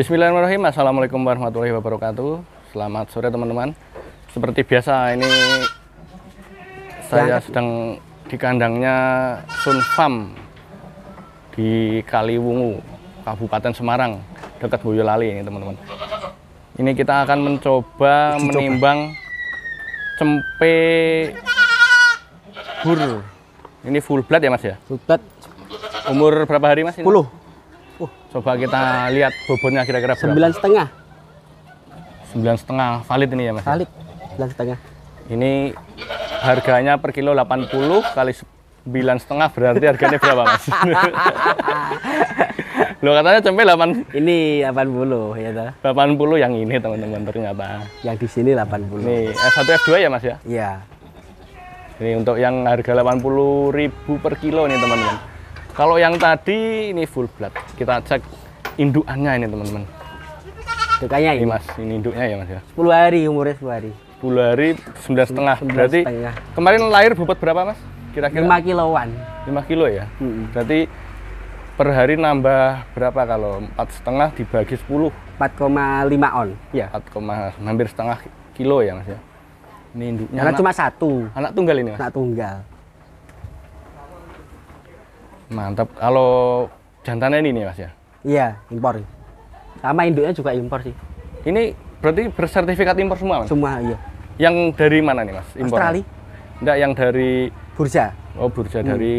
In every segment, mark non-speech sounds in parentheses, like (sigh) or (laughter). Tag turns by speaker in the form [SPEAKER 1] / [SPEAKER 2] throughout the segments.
[SPEAKER 1] Bismillahirrahmanirrahim Assalamualaikum warahmatullahi wabarakatuh Selamat sore teman-teman Seperti biasa ini Saya sedang di kandangnya Sun Farm Di Kaliwungu Kabupaten Semarang Dekat Boyolali ini teman-teman Ini kita akan mencoba menimbang Cempe Bur Ini full blood ya mas ya? Full blood Umur berapa hari mas? Ini? Coba kita lihat bobotnya kira-kira berapa? Sembilan setengah. Sembilan setengah valid ini ya mas? Valid, sembilan setengah. Ini harganya per kilo delapan puluh kali sembilan setengah berarti harganya berapa mas? (laughs) Lo katanya cempe delapan ini delapan puluh ya delapan puluh yang ini teman-teman ternyata. Yang di sini 80. Nih, F1 F2 ya Mas ya? Iya. Ini untuk yang harga delapan puluh ribu per kilo nih teman-teman. Kalau yang tadi ini full blood. Kita cek indukannya ini teman-teman. Indukannya ini mas, ini induknya ya mas ya.
[SPEAKER 2] 10 hari umurnya 10 hari.
[SPEAKER 1] 10 hari 9 setengah. Berarti kemarin lahir bobot berapa mas? Kira-kira 5 kiloan. 5 kilo ya. Berarti per hari nambah berapa kalau empat setengah dibagi 10? 4,5 on. Ya. 4, hampir setengah kilo ya mas ya. Ini induknya. Karena cuma
[SPEAKER 2] satu. Anak tunggal ini mas. Anak tunggal
[SPEAKER 1] Mantap. Kalau jantannya ini nih Mas ya? Iya, impor. Sama induknya juga impor sih. Ini berarti bersertifikat impor semua? Mas? Semua, iya. Yang dari mana nih Mas? Impor. Australia. Enggak, yang dari Burja. Oh, Burja hmm. dari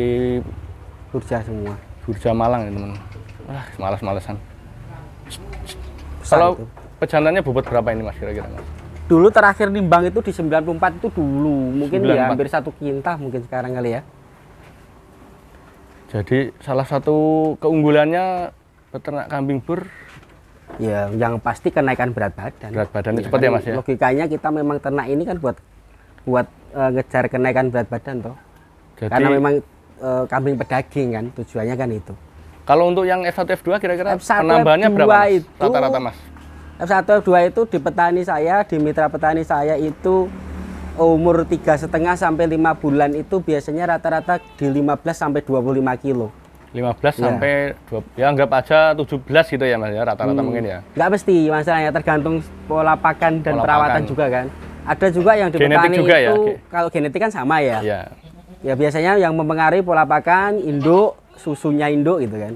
[SPEAKER 1] Burja semua. Burja Malang ya, teman. Wah, malas-malesan. Kalau pejantannya bobot berapa ini Mas kira-kira Mas?
[SPEAKER 2] Dulu terakhir nimbang itu di 94 itu dulu. Mungkin 94. ya hampir satu kintah mungkin sekarang kali ya.
[SPEAKER 1] Jadi salah satu keunggulannya peternak kambing bur
[SPEAKER 2] ya yang pasti kenaikan berat badan. Berat badan ya, cepat ya kan Mas ya. Logikanya kita memang ternak ini kan buat buat uh, ngejar kenaikan berat badan toh. Jadi, Karena memang uh, kambing pedaging kan tujuannya kan itu.
[SPEAKER 1] Kalau untuk yang F1 F2 kira-kira penambahannya berapa Rata-rata Mas.
[SPEAKER 2] F1 F2 itu di petani saya, di mitra petani saya itu umur tiga setengah sampai lima bulan itu biasanya rata-rata di 15 sampai 25 kilo.
[SPEAKER 1] 15 ya. sampai 20, ya anggap aja 17 gitu ya mas ya rata-rata hmm. mungkin ya. Nggak
[SPEAKER 2] mesti masalahnya tergantung pola pakan dan pola perawatan pakan. juga kan. Ada juga yang di petani juga ya, itu ya? kalau genetik kan sama ya. ya. Ya biasanya yang mempengaruhi pola pakan induk susunya induk gitu kan.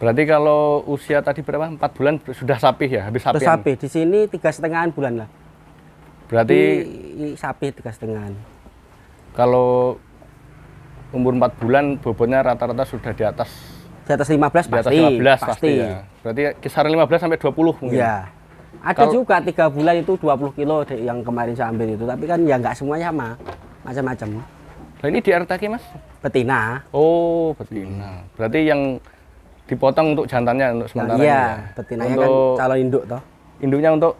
[SPEAKER 2] Berarti kalau usia tadi berapa? Empat bulan
[SPEAKER 1] sudah sapi ya, habis sapi. Sudah sapi.
[SPEAKER 2] Di sini tiga setengah bulan lah. Berarti di, sapi tiga setengah.
[SPEAKER 1] Kalau umur empat bulan bobotnya rata-rata sudah di atas di atas 15 pasti. Di atas 15 pasti. pasti ya. Berarti kisaran belas sampai 20 mungkin. Iya.
[SPEAKER 2] Ada kalau, juga tiga bulan itu dua puluh kilo yang kemarin saya ambil itu, tapi kan ya nggak semuanya sama, macam-macam. Nah, ini di RTK mas? Betina. Oh,
[SPEAKER 1] betina. Berarti yang dipotong untuk jantannya untuk sementara. Nah, iya, ya. betinanya kan untuk, kan calon induk toh. Induknya untuk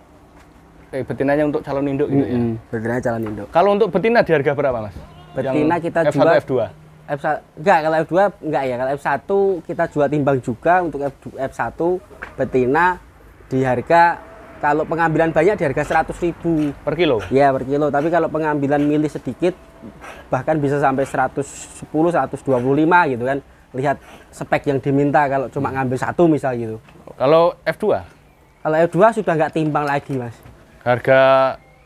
[SPEAKER 1] eh, betinanya untuk calon induk gitu mm -hmm. ya. Betina calon
[SPEAKER 2] induk. Kalau untuk betina di harga berapa, Mas? Betina yang kita F1 jual F2. F1 enggak, kalau F2 enggak ya. Kalau F1 kita jual timbang juga untuk F2, F1 betina di harga kalau pengambilan banyak di harga 100.000 per kilo. Iya, per kilo. Tapi kalau pengambilan milih sedikit bahkan bisa sampai 110 125 gitu kan. Lihat spek yang diminta kalau cuma ngambil satu misal gitu.
[SPEAKER 1] Kalau F2?
[SPEAKER 2] Kalau F2 sudah nggak timbang lagi, Mas.
[SPEAKER 1] Harga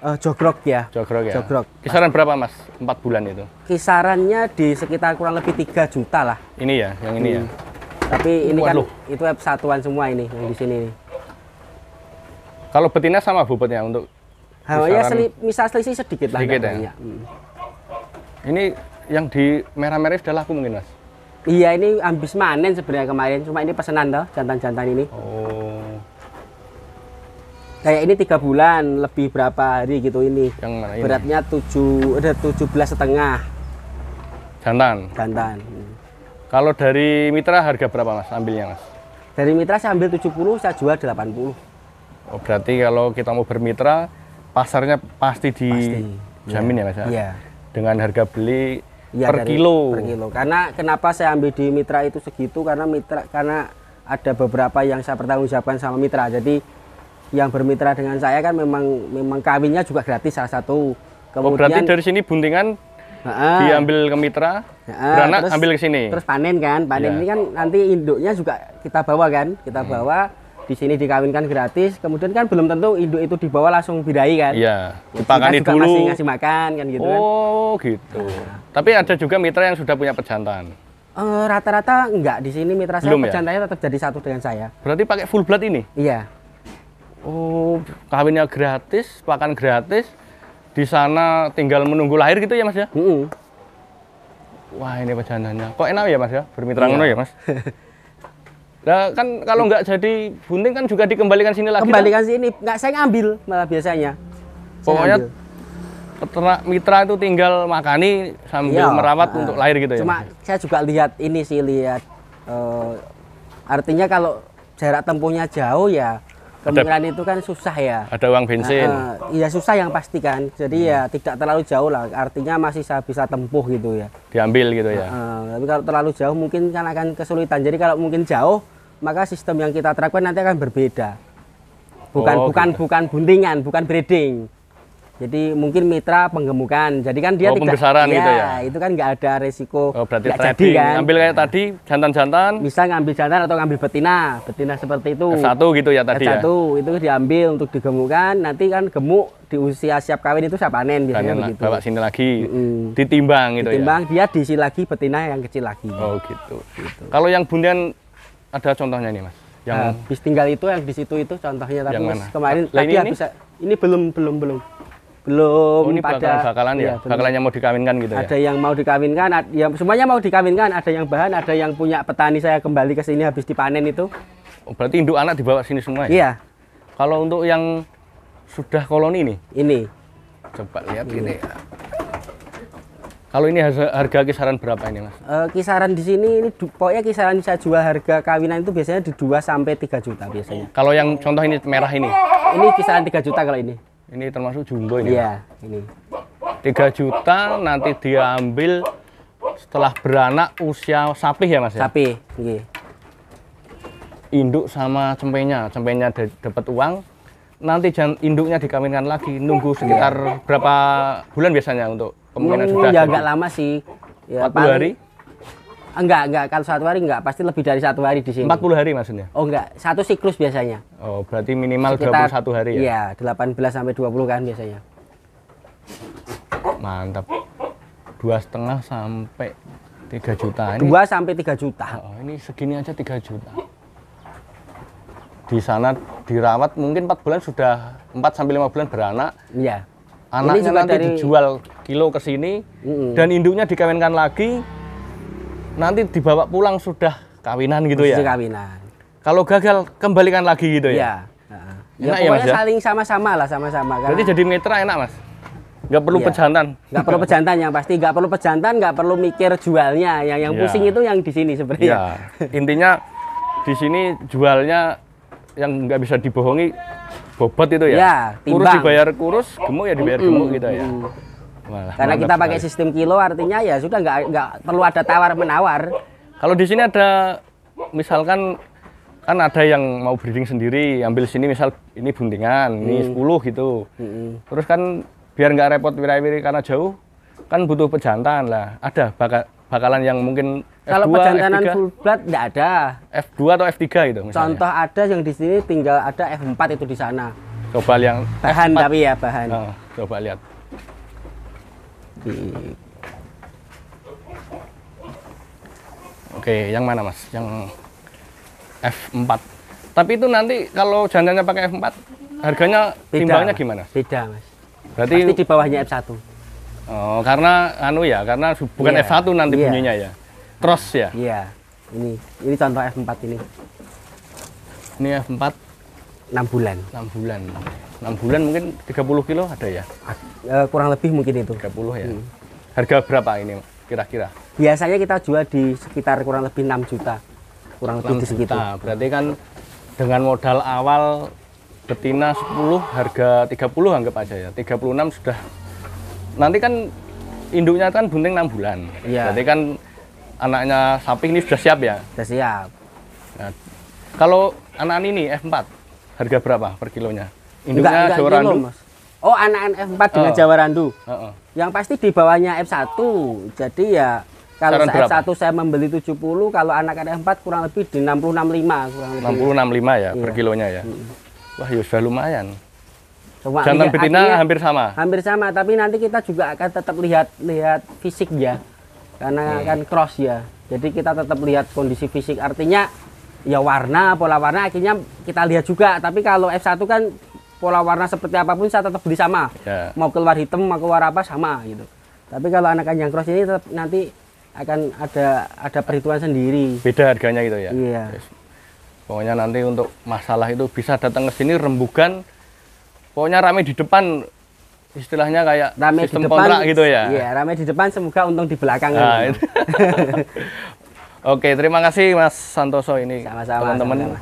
[SPEAKER 1] uh, jogrok ya. Jogrok ya. Jogrok. Kisaran berapa Mas? Empat bulan itu.
[SPEAKER 2] Kisarannya di sekitar kurang lebih tiga juta lah.
[SPEAKER 1] Ini ya, yang ini ya? hmm. ya.
[SPEAKER 2] Tapi ini kan Waduh. kan itu satuan semua ini yang oh. di sini
[SPEAKER 1] Kalau betina sama bobotnya untuk Hanya seli, misal selisih sedikit lah. ya.
[SPEAKER 2] Hmm. Ini yang di merah-merah sudah laku mungkin Mas? Iya, ini ambis manen sebenarnya kemarin, cuma ini pesanan toh jantan-jantan ini. Oh kayak ini tiga bulan lebih berapa hari gitu ini yang mana ini? beratnya tujuh ada tujuh belas setengah jantan jantan hmm.
[SPEAKER 1] kalau dari mitra harga berapa mas ambilnya mas
[SPEAKER 2] dari mitra saya ambil puluh saya jual delapan puluh
[SPEAKER 1] oh berarti kalau kita mau bermitra pasarnya pasti dijamin ya, ya mas ya iya. dengan harga beli ya, per dari, kilo per kilo
[SPEAKER 2] karena kenapa saya ambil di mitra itu segitu karena mitra karena ada beberapa yang saya pertanggungjawabkan sama mitra jadi yang bermitra dengan saya kan memang memang kawinnya juga gratis salah satu. Kemudian oh, berarti dari sini
[SPEAKER 1] buntingan uh, diambil ke mitra, uh, beranak terus, ambil ke sini. Terus
[SPEAKER 2] panen kan, panen yeah. ini kan nanti induknya juga kita bawa kan, kita hmm. bawa di sini dikawinkan gratis, kemudian kan belum tentu induk itu dibawa langsung bidai kan? Iya. Yeah.
[SPEAKER 1] Dipakani dulu. Masih ngasih
[SPEAKER 2] makan kan gitu oh, kan?
[SPEAKER 1] Oh gitu. Tapi ada juga mitra yang sudah punya pejantan.
[SPEAKER 2] Eh, rata-rata uh, enggak di sini mitra saya ya? pejantannya ya? tetap jadi satu dengan saya.
[SPEAKER 1] Berarti pakai full blood ini? Iya oh kawinnya gratis pakan gratis di sana tinggal menunggu lahir gitu ya mas ya mm -hmm. wah ini perjalanannya kok enak ya mas ya bermitra ngono iya. ya mas Nah, (laughs) kan kalau nggak jadi bunting kan juga
[SPEAKER 2] dikembalikan sini lagi. Kembalikan kan? sini, nggak saya ngambil malah biasanya. Pokoknya
[SPEAKER 1] peternak mitra itu tinggal makani
[SPEAKER 2] sambil iya, merawat uh, untuk lahir gitu ya. Cuma ya? saya juga lihat ini sih lihat uh, artinya kalau jarak tempuhnya jauh ya Kemiran itu kan susah ya.
[SPEAKER 1] Ada uang bensin.
[SPEAKER 2] Iya ya susah yang pasti kan. Jadi ya hmm. ya tidak terlalu jauh lah. Artinya masih saya bisa tempuh gitu ya.
[SPEAKER 1] Diambil gitu ya. uh,
[SPEAKER 2] tapi kalau terlalu jauh mungkin kan akan kesulitan. Jadi kalau mungkin jauh maka sistem yang kita terapkan nanti akan berbeda. Bukan oh, bukan gitu. bukan buntingan, bukan breeding. Jadi mungkin mitra penggemukan. Jadi kan dia oh, tidak ya, gitu ya. itu kan nggak ada resiko oh, berarti jadi kan. Ambil kayak nah. tadi jantan-jantan. Bisa ngambil jantan atau ngambil betina, betina seperti itu. Satu gitu ya tadi f ya. Satu itu diambil untuk digemukan. Nanti kan gemuk di usia siap kawin itu saya panen biasanya Tanya, begitu.
[SPEAKER 1] Bawa sini lagi mm -hmm. ditimbang gitu ditimbang, ya. Ditimbang
[SPEAKER 2] dia diisi lagi betina yang kecil lagi.
[SPEAKER 1] Oh gitu. gitu.
[SPEAKER 2] Kalau yang bundian ada contohnya nih Mas yang nah, bis tinggal itu yang di situ itu contohnya tapi yang mana? kemarin Lain tadi ini? habis ini belum belum belum
[SPEAKER 1] belum oh, ini pada bakalan ya, ya bakalan yang mau dikawinkan gitu ya? ada ya?
[SPEAKER 2] yang mau dikawinkan ya semuanya mau dikawinkan ada yang bahan ada yang punya petani saya kembali ke sini habis dipanen itu
[SPEAKER 1] oh, berarti induk anak dibawa sini semua ya iya kalau untuk yang sudah koloni ini ini coba lihat ini, ini ya. Kalau ini harga kisaran berapa ini, Mas?
[SPEAKER 2] E, kisaran di sini ini pokoknya kisaran saya jual harga kawinan itu biasanya di 2 sampai tiga juta biasanya.
[SPEAKER 1] Kalau yang contoh ini merah ini.
[SPEAKER 2] Ini kisaran tiga juta kalau ini.
[SPEAKER 1] Ini termasuk jumbo ini. Ya? Iya, ini. 3 juta nanti diambil setelah beranak usia sapi ya Mas ya? Sapi, iya. Induk sama cempenya, cempenya dapat uang, nanti induknya dikawinkan lagi nunggu sekitar berapa bulan biasanya untuk kemungkinan hmm, sudah? Ya agak lama sih. Ya, 40 hari?
[SPEAKER 2] Enggak, enggak. Kalau satu hari enggak, pasti lebih dari satu hari di sini. 40 hari maksudnya? Oh, enggak. Satu siklus biasanya.
[SPEAKER 1] Oh, berarti minimal Sekitar, 21 hari ya?
[SPEAKER 2] Iya, 18 sampai 20 kan biasanya.
[SPEAKER 1] Mantap. Dua setengah sampai tiga juta. ini Dua sampai tiga juta. Oh, ini segini aja tiga juta. Di sana dirawat mungkin empat bulan sudah empat sampai lima bulan beranak. Iya. Anaknya nanti dari... dijual kilo ke sini mm -hmm. dan induknya dikawinkan lagi nanti dibawa pulang sudah kawinan gitu Posisi ya kawinan kalau gagal kembalikan lagi gitu ya, iya.
[SPEAKER 2] ya. ya enak ya ya? saling sama-sama lah sama-sama karena... jadi jadi
[SPEAKER 1] mitra enak mas nggak perlu ya. pejantan
[SPEAKER 2] nggak perlu pejantan yang pasti nggak perlu pejantan nggak perlu mikir jualnya yang yang ya. pusing itu yang di sini sebenarnya Ya.
[SPEAKER 1] intinya di sini jualnya yang nggak bisa dibohongi bobot itu ya ya kurus dibayar kurus gemuk ya dibayar gemuk -mm. gemuk gitu ya mm -hmm. Malah, Karena kita pakai sekali. sistem
[SPEAKER 2] kilo artinya ya sudah nggak nggak perlu ada tawar menawar.
[SPEAKER 1] Kalau di sini ada misalkan kan ada yang mau breeding sendiri ambil sini misal ini buntingan hmm. ini 10 gitu hmm. terus kan biar nggak repot wirai-wirai karena jauh kan butuh pejantan lah ada bakal bakalan yang mungkin kalau F2, pejantanan full blood nggak ada F2 atau F3 gitu misalnya. contoh
[SPEAKER 2] ada yang di sini tinggal ada F4 itu di sana
[SPEAKER 1] coba yang bahan F4. tapi ya bahan oh, coba lihat cantik hmm. oke yang mana mas yang F4 tapi itu nanti kalau jantannya pakai F4 harganya beda, timbangnya gimana beda mas berarti Pasti di bawahnya F1 oh karena anu ya karena bukan yeah. F1 nanti yeah. bunyinya ya
[SPEAKER 2] Terus ya iya yeah. ini ini contoh F4 ini ini F4
[SPEAKER 1] 6 bulan 6 bulan 6 bulan mungkin 30 kilo ada ya
[SPEAKER 2] uh, kurang lebih mungkin itu 30
[SPEAKER 1] ya hmm. harga berapa ini kira-kira
[SPEAKER 2] biasanya kita jual di sekitar kurang lebih 6 juta
[SPEAKER 1] kurang lebih di sekitar. juta. berarti kan dengan modal awal betina 10 harga 30 anggap aja ya 36 sudah nanti kan induknya kan bunting 6 bulan ya. berarti kan anaknya sapi ini sudah siap ya sudah siap nah, kalau anak ini F4 Harga berapa per kilonya? Induknya enggak, enggak Jawa kilo, Mas.
[SPEAKER 2] Oh, anak F4 oh. dengan Jawa Randu. Oh, Yang pasti di bawahnya F1. Jadi ya kalau F1 berapa? saya membeli 70, kalau anak F4 kurang lebih di lima kurang lebih.
[SPEAKER 1] lima ya iya. per kilonya ya. Hmm. Wah, ya sudah lumayan.
[SPEAKER 2] Cuma Jantan betina hampir sama. Hampir sama, tapi nanti kita juga akan tetap lihat lihat fisik ya. Karena hmm. kan cross ya. Jadi kita tetap lihat kondisi fisik. Artinya ya warna pola warna akhirnya kita lihat juga tapi kalau F1 kan pola warna seperti apapun saya tetap beli sama yeah. mau keluar hitam mau keluar apa sama gitu tapi kalau anak yang cross ini tetap nanti akan ada ada perhitungan
[SPEAKER 1] sendiri beda harganya gitu ya iya yeah. pokoknya nanti untuk masalah itu bisa datang ke sini rembukan pokoknya rame di depan istilahnya kayak rame sistem di depan, kontrak gitu ya. Iya,
[SPEAKER 2] rame di depan semoga untung di belakang. Nah, gitu. (laughs)
[SPEAKER 1] Oke, terima kasih Mas Santoso ini. sama Teman-teman,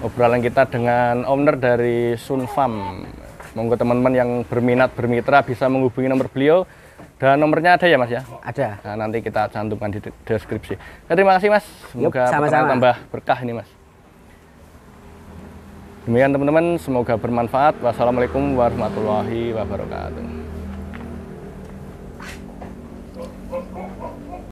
[SPEAKER 1] obrolan kita dengan owner dari Sun Farm. Monggo teman-teman yang berminat bermitra bisa menghubungi nomor beliau dan nomornya ada ya Mas ya? Ada. Nah, nanti kita cantumkan di deskripsi. Ya, terima kasih Mas. Semoga sama -sama. tambah berkah ini Mas. Demikian teman-teman, semoga bermanfaat. Wassalamualaikum warahmatullahi wabarakatuh.